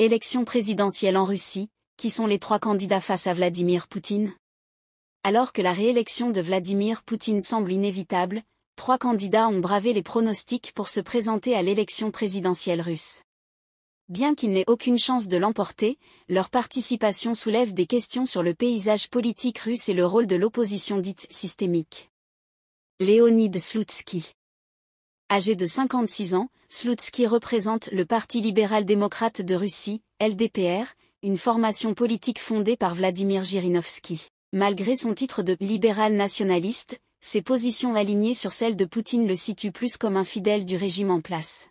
Élection présidentielle en Russie, qui sont les trois candidats face à Vladimir Poutine Alors que la réélection de Vladimir Poutine semble inévitable, trois candidats ont bravé les pronostics pour se présenter à l'élection présidentielle russe. Bien qu'ils n'aient aucune chance de l'emporter, leur participation soulève des questions sur le paysage politique russe et le rôle de l'opposition dite systémique. Léonid Slutsky Âgé de 56 ans, Slutsky représente le Parti libéral-démocrate de Russie, LDPR, une formation politique fondée par Vladimir Jirinovski. Malgré son titre de libéral nationaliste, ses positions alignées sur celles de Poutine le situent plus comme un fidèle du régime en place.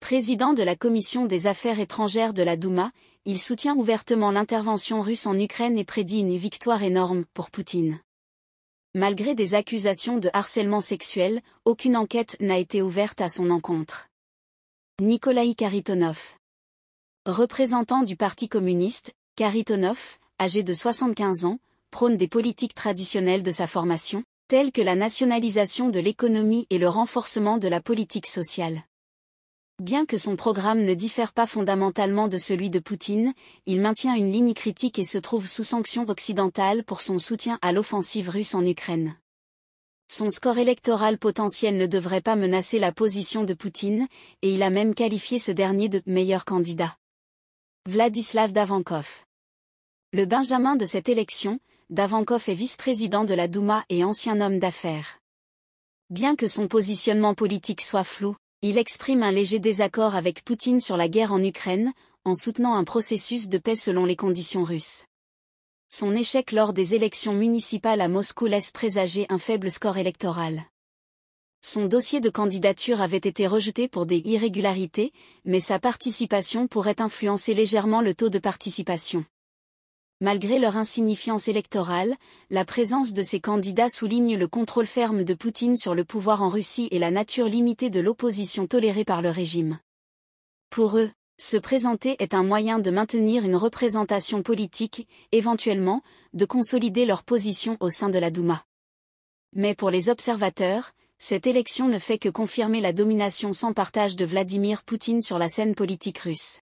Président de la Commission des Affaires étrangères de la Douma, il soutient ouvertement l'intervention russe en Ukraine et prédit une victoire énorme pour Poutine malgré des accusations de harcèlement sexuel, aucune enquête n'a été ouverte à son encontre. Nikolaï Karitonov Représentant du Parti communiste, Karitonov, âgé de 75 ans, prône des politiques traditionnelles de sa formation, telles que la nationalisation de l'économie et le renforcement de la politique sociale. Bien que son programme ne diffère pas fondamentalement de celui de Poutine, il maintient une ligne critique et se trouve sous sanction occidentale pour son soutien à l'offensive russe en Ukraine. Son score électoral potentiel ne devrait pas menacer la position de Poutine, et il a même qualifié ce dernier de meilleur candidat. Vladislav Davankov. Le benjamin de cette élection, Davankov est vice-président de la Douma et ancien homme d'affaires. Bien que son positionnement politique soit flou, il exprime un léger désaccord avec Poutine sur la guerre en Ukraine, en soutenant un processus de paix selon les conditions russes. Son échec lors des élections municipales à Moscou laisse présager un faible score électoral. Son dossier de candidature avait été rejeté pour des irrégularités, mais sa participation pourrait influencer légèrement le taux de participation. Malgré leur insignifiance électorale, la présence de ces candidats souligne le contrôle ferme de Poutine sur le pouvoir en Russie et la nature limitée de l'opposition tolérée par le régime. Pour eux, se présenter est un moyen de maintenir une représentation politique, éventuellement, de consolider leur position au sein de la Douma. Mais pour les observateurs, cette élection ne fait que confirmer la domination sans partage de Vladimir Poutine sur la scène politique russe.